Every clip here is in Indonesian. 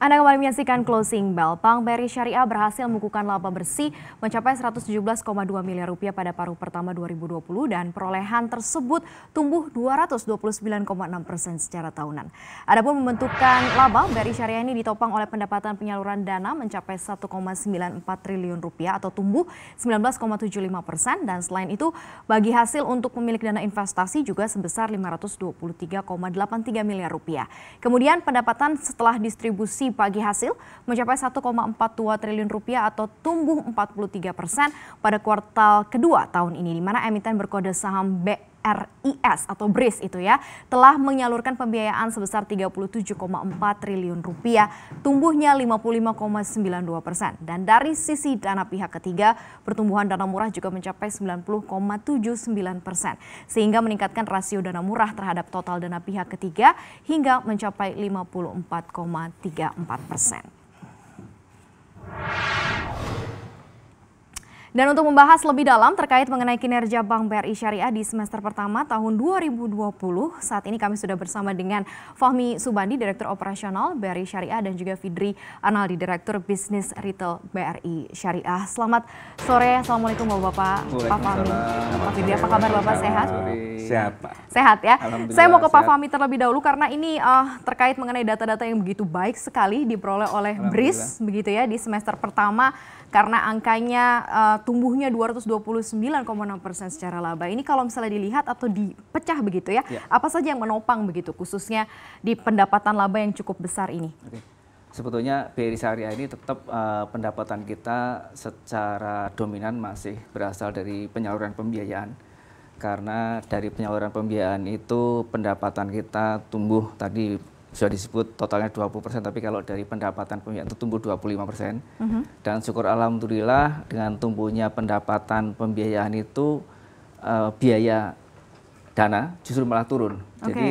Anda kembali menyaksikan closing bell. Bank BRI Syariah berhasil mengukuhkan laba bersih mencapai 117,2 miliar rupiah pada paruh pertama 2020 dan perolehan tersebut tumbuh 229,6 persen secara tahunan. Adapun membentukkan laba BRI Syariah ini ditopang oleh pendapatan penyaluran dana mencapai 1,94 triliun rupiah atau tumbuh 19,75 persen dan selain itu bagi hasil untuk pemilik dana investasi juga sebesar 523,83 miliar rupiah. Kemudian pendapatan setelah distribusi pagi hasil mencapai 1,42 triliun rupiah atau tumbuh 43 persen pada kuartal kedua tahun ini, di mana emiten berkode saham B. BRIS atau BRIS itu ya, telah menyalurkan pembiayaan sebesar 37,4 triliun rupiah, tumbuhnya 55,92 persen. Dan dari sisi dana pihak ketiga, pertumbuhan dana murah juga mencapai 90,79 persen, sehingga meningkatkan rasio dana murah terhadap total dana pihak ketiga hingga mencapai 54,34 persen. Dan untuk membahas lebih dalam terkait mengenai kinerja Bank BRI Syariah di semester pertama tahun 2020, saat ini kami sudah bersama dengan Fahmi Subandi, Direktur Operasional BRI Syariah dan juga Fidri Analdi, Direktur Bisnis Retail BRI Syariah. Selamat sore, Assalamualaikum Bapak-Bapak, Pak Fahmi. Pak Fidri, apa kabar Bapak sehat? Sehat Pak. Sehat ya. Saya mau ke Pak Fahmi terlebih dahulu karena ini uh, terkait mengenai data-data yang begitu baik sekali diperoleh oleh BRIS begitu ya di semester pertama karena angkanya uh, tumbuhnya 229,6 persen secara laba. Ini kalau misalnya dilihat atau dipecah begitu ya, ya, apa saja yang menopang begitu khususnya di pendapatan laba yang cukup besar ini? Oke. Sebetulnya BRI Syariah ini tetap uh, pendapatan kita secara dominan masih berasal dari penyaluran pembiayaan. Karena dari penyaluran pembiayaan itu pendapatan kita tumbuh tadi sudah disebut totalnya 20% tapi kalau dari pendapatan pembiayaan itu tumbuh 25% uh -huh. dan syukur alhamdulillah dengan tumbuhnya pendapatan pembiayaan itu uh, biaya dana justru malah turun okay. jadi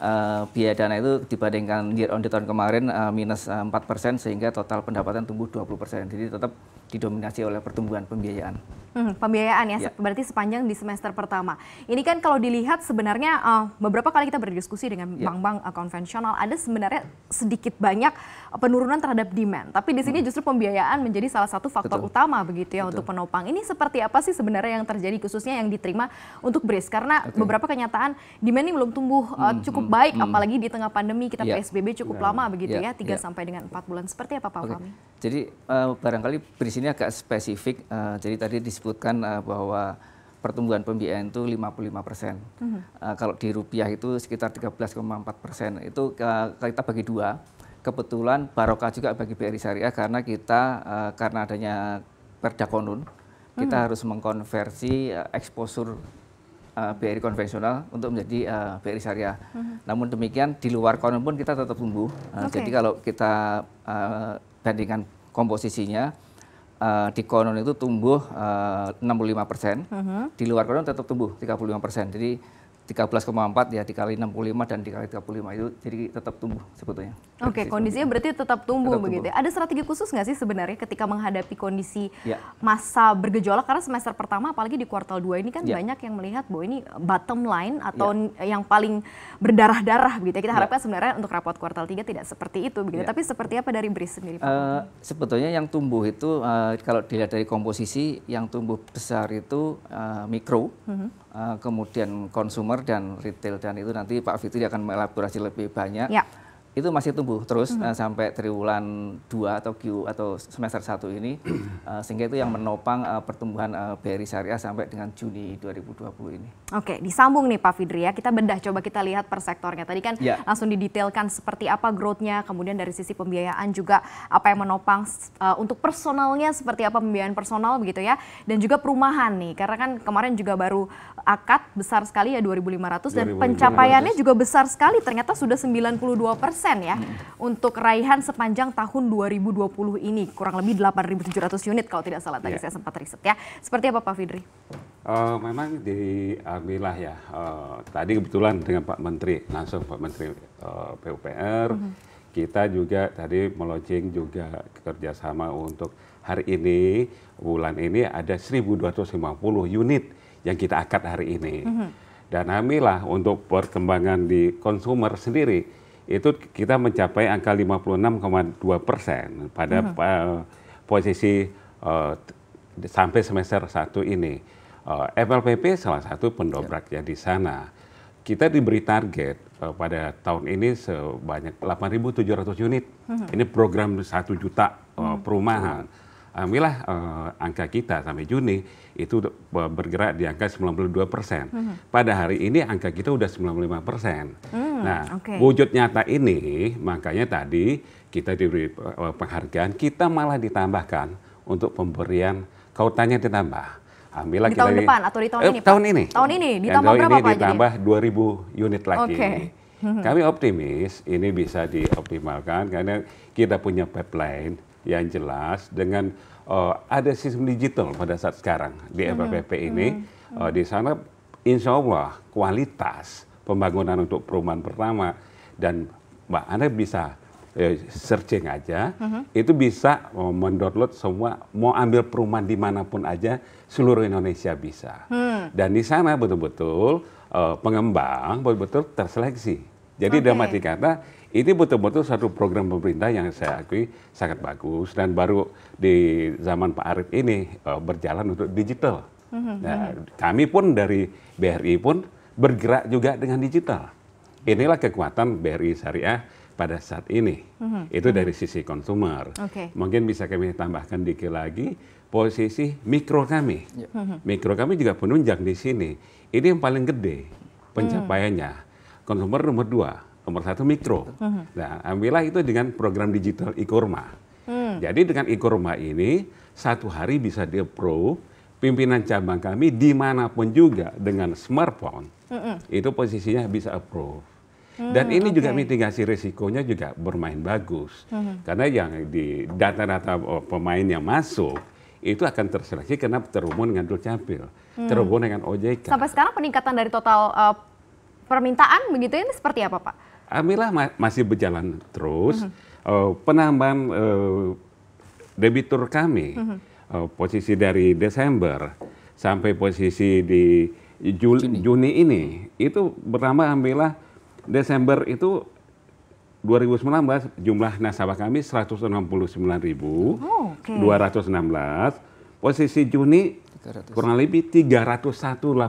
uh, biaya dana itu dibandingkan year on the tahun kemarin uh, minus uh, 4% sehingga total pendapatan tumbuh 20% jadi tetap didominasi oleh pertumbuhan pembiayaan Hmm, pembiayaan ya, ya, berarti sepanjang di semester pertama. Ini kan kalau dilihat sebenarnya uh, beberapa kali kita berdiskusi dengan ya. bank-bank ya. uh, konvensional ada sebenarnya sedikit banyak eh, penurunan terhadap demand. Tapi di sini hmm. justru pembiayaan menjadi salah satu faktor Betul. utama begitu ya Betul. untuk penopang. Ini seperti apa sih sebenarnya yang terjadi khususnya yang diterima untuk BRIS? Karena okay. beberapa kenyataan demand ini belum tumbuh hmm, cukup hmm, baik, hmm. apalagi di tengah pandemi kita ya. PSBB cukup ya. lama begitu ya, ya 3 ya. sampai dengan 4 bulan. Seperti apa Pak okay. Fahmi? Jadi uh, barangkali BRIS ini agak spesifik. Uh, jadi tadi di disebutkan uh, bahwa pertumbuhan pembiayaan itu 55 persen. Mm -hmm. uh, kalau di rupiah itu sekitar 13,4 persen. Itu uh, kita bagi dua. Kebetulan barokah juga bagi BRI Syariah karena kita uh, karena adanya perda konun, kita -hmm. harus mengkonversi uh, eksposur uh, BRI konvensional untuk menjadi uh, BRI syariah. -hmm. Namun demikian di luar konun pun kita tetap tumbuh. Uh, okay. Jadi kalau kita uh, bandingkan komposisinya, uh, di konon itu tumbuh eh, uh, 65 persen, uh -huh. di luar konon tetap tumbuh 35 persen. Jadi 13,4 ya dikali 65 dan dikali 35 itu jadi tetap tumbuh sebetulnya. Oke, okay, kondisinya berarti tetap tumbuh tetap begitu. Ya. Tumbuh. Ada strategi khusus nggak sih sebenarnya ketika menghadapi kondisi ya. masa bergejolak karena semester pertama apalagi di kuartal 2 ini kan ya. banyak yang melihat bahwa ini bottom line atau ya. yang paling berdarah-darah begitu. Ya. Kita ya. harapkan ya. sebenarnya untuk rapot kuartal 3 tidak seperti itu begitu. Ya. Tapi seperti apa dari BRIS sendiri? Uh, sebetulnya yang tumbuh itu uh, kalau dilihat dari komposisi yang tumbuh besar itu uh, mikro. Uh mm-hmm. -huh Eh, kemudian konsumer dan retail dan itu nanti Pak Fitri akan melaborasi lebih banyak. Ya itu masih tumbuh terus mm -hmm. uh, sampai triwulan 2 atau Q atau semester 1 ini uh, sehingga itu yang menopang uh, pertumbuhan uh, BRI Syariah sampai dengan Juni 2020 ini. Oke, disambung nih Pak Fidri ya. Kita bedah coba kita lihat per sektornya. Tadi kan yeah. langsung didetailkan seperti apa growth-nya, kemudian dari sisi pembiayaan juga apa yang menopang uh, untuk personalnya seperti apa pembiayaan personal begitu ya. Dan juga perumahan nih karena kan kemarin juga baru akad besar sekali ya 2500 dan pencapaiannya juga besar sekali ternyata sudah 92 persen ya hmm. untuk raihan sepanjang tahun 2020 ini kurang lebih 8.700 unit kalau tidak salah tadi yeah. saya sempat riset ya. Seperti apa Pak Fidri? Uh, memang diambilah ya. Uh, tadi kebetulan dengan Pak Menteri langsung Pak Menteri uh, eh, PUPR. -hmm. Kita juga tadi melodging juga kerjasama untuk hari ini bulan ini ada 1.250 unit yang kita akad hari ini. -hmm. Dan ambillah untuk perkembangan di konsumer sendiri itu kita mencapai angka 56,2 persen pada uh, posisi uh, sampai semester satu ini. Uh, eh, FLPP salah satu pendobrak iya. ya di sana. Kita diberi target uh, pada tahun ini sebanyak 8.700 unit. -huh. Mhm. Ini program satu juta uh, perumahan. -huh alhamdulillah eh, angka kita sampai Juni itu eh, bergerak di angka 92 persen. Mm -hmm. Pada hari ini angka kita udah 95 persen. Mm, nah, okay. wujud nyata ini makanya tadi kita diberi eh, penghargaan, kita malah ditambahkan untuk pemberian kautannya ditambah. Alhamdulillah di kita tahun di, depan atau di tahun eh, ini? Tahun ini. Tahun ini ditambah tahun berapa ini Pak? Ditambah jadi? 2000 unit lagi. Okay. Kami optimis ini bisa dioptimalkan karena kita punya pipeline yang jelas dengan uh, ada sistem digital pada saat sekarang di FPP ini hmm. uh, di sana insya Allah kualitas pembangunan untuk perumahan pertama dan Mbak Anda bisa uh, searching aja, mm-hmm. itu bisa uh, mendownload semua, mau ambil perumahan dimanapun aja, seluruh Indonesia bisa. Hmm. Dan di sana betul-betul uh, pengembang betul-betul terseleksi jadi okay. dalam arti kata ini betul-betul satu program pemerintah yang saya akui sangat bagus dan baru di zaman Pak Arif ini uh, berjalan untuk digital. Mhm, nah, mhm. kami pun dari BRI pun bergerak juga dengan digital. Inilah kekuatan BRI Syariah pada saat ini. Mhm, Itu dari sisi konsumer. Okay. Mungkin bisa kami tambahkan dikit lagi posisi mikro kami. Mikro kami juga penunjang di sini. Ini yang paling gede hmm. pencapaiannya. Mm konsumer nomor dua, nomor satu mikro. Nah, ambillah itu dengan program digital e-kurma. Hmm. Jadi dengan e-kurma ini satu hari bisa dia pro pimpinan cabang kami dimanapun juga dengan smartphone itu posisinya bisa approve. Dan hmm, Dan ini okay. juga mitigasi risikonya juga bermain bagus Hmm. karena yang di data-data oh, pemain yang masuk itu akan terseleksi karena terhubung dengan Dulcapil, hmm. terhubung dengan OJK. Sampai sekarang peningkatan dari total uh, permintaan begitu ini seperti apa Pak? Alhamdulillah ma masih berjalan terus. Mm -hmm. uh, penambahan uh, eh, debitur kami mm -hmm. uh, posisi dari Desember sampai posisi di Jul Juni. Juni ini itu bertambah alhamdulillah Desember itu 2019 jumlah nasabah kami 169.216. Oh, okay. 216. Posisi Juni 300. kurang lebih 301.845. Uh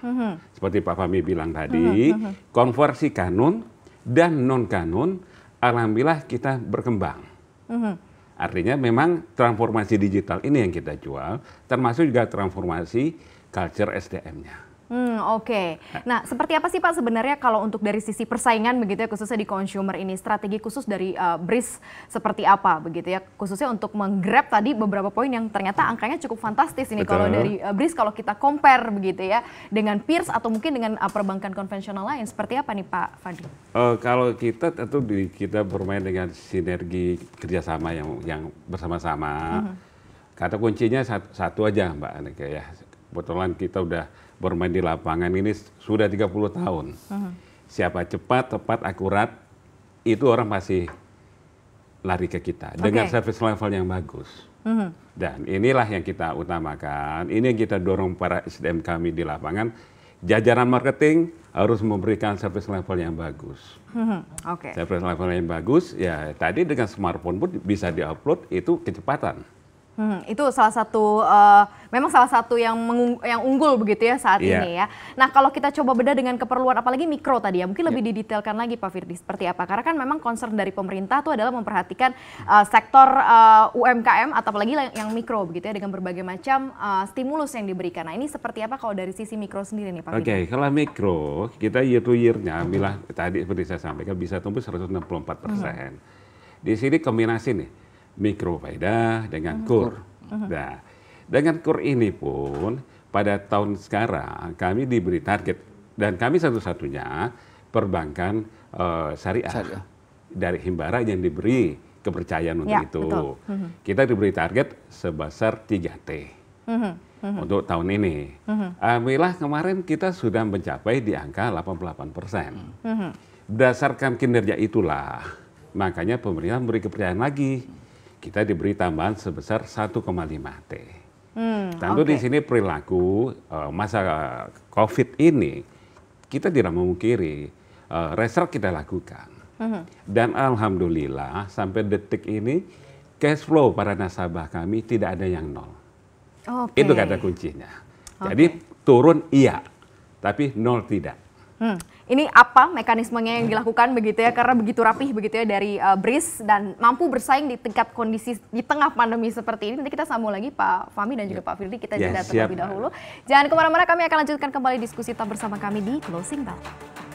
-huh. Seperti Pak Fami bilang tadi, Uh mm-hmm, -huh. Mm-hmm. konversi kanun dan non kanun, alhamdulillah kita berkembang. Uh mm-hmm. -huh. Artinya memang transformasi digital ini yang kita jual, termasuk juga transformasi culture SDM-nya. Hmm, oke. Okay. Nah. nah, seperti apa sih Pak sebenarnya kalau untuk dari sisi persaingan begitu ya khususnya di consumer ini strategi khusus dari uh, eh, BRIS seperti apa begitu ya khususnya untuk menggrab tadi beberapa poin yang ternyata angkanya cukup fantastis ini Betul. kalau dari uh, eh, BRIS kalau kita compare begitu ya dengan peers atau mungkin dengan uh, perbankan konvensional lain seperti apa nih Pak Fadli? Uh, kalau kita tentu di, kita bermain dengan sinergi kerjasama yang yang bersama-sama. Mm -hmm. Kata kuncinya satu, satu aja Mbak Anika ya kebetulan kita udah bermain di lapangan ini sudah 30 tahun. Uh-huh. Siapa cepat, tepat, akurat, itu orang masih lari ke kita okay. dengan service level yang bagus. Uh-huh. Dan inilah yang kita utamakan, ini yang kita dorong para SDM kami di lapangan. Jajaran marketing harus memberikan service level yang bagus. uh hmm. Okay. Service level yang bagus, ya tadi dengan smartphone pun bisa diupload itu kecepatan. Hmm, itu salah satu uh, memang salah satu yang mengung, yang unggul begitu ya saat yeah. ini ya. Nah, kalau kita coba beda dengan keperluan apalagi mikro tadi ya, mungkin iya. lebih yeah. didetailkan lagi Pak Firdi seperti apa? Karena kan memang concern dari pemerintah itu adalah memperhatikan uh, sektor uh, eh, UMKM atau apalagi yang, mikro begitu ya dengan berbagai macam uh, stimulus yang diberikan. Nah, ini seperti apa kalau dari sisi mikro sendiri nih Pak Oke, okay, kalau mikro kita year to year-nya ambillah tadi seperti saya sampaikan bisa tumbuh 164%. persen. -hmm. Di sini kombinasi nih mikrofaedah dengan kur. Nah, dengan kur ini pun pada tahun sekarang kami diberi target dan kami satu-satunya perbankan uh, syariah, syariah dari Himbara yang diberi kepercayaan untuk ya, itu. Betul. Hmm. Kita diberi target sebesar 3T hmm, hmm, untuk tahun ini. Alhamdulillah kemarin kita sudah mencapai di angka 88 persen. Berdasarkan kinerja itulah, makanya pemerintah memberi kepercayaan lagi kita diberi tambahan sebesar 1,5 T. Hmm, Tentu okay. di sini perilaku uh, masa COVID ini kita tidak memungkiri uh, eh, reserve kita lakukan. Hmm. Dan alhamdulillah sampai detik ini cash flow para nasabah kami tidak ada yang nol. Okay. Itu kata kuncinya. Okay. Jadi turun iya, tapi nol tidak. Hmm. Ini apa mekanismenya yang dilakukan begitu ya karena begitu rapih begitu ya dari uh, BRIS dan mampu bersaing di tingkat kondisi di tengah pandemi seperti ini. Nanti kita sambung lagi Pak Fami dan juga ya. Pak Firdi kita ya, jeda terlebih dahulu. Jangan kemana-mana kami akan lanjutkan kembali diskusi tetap bersama kami di Closing Bell.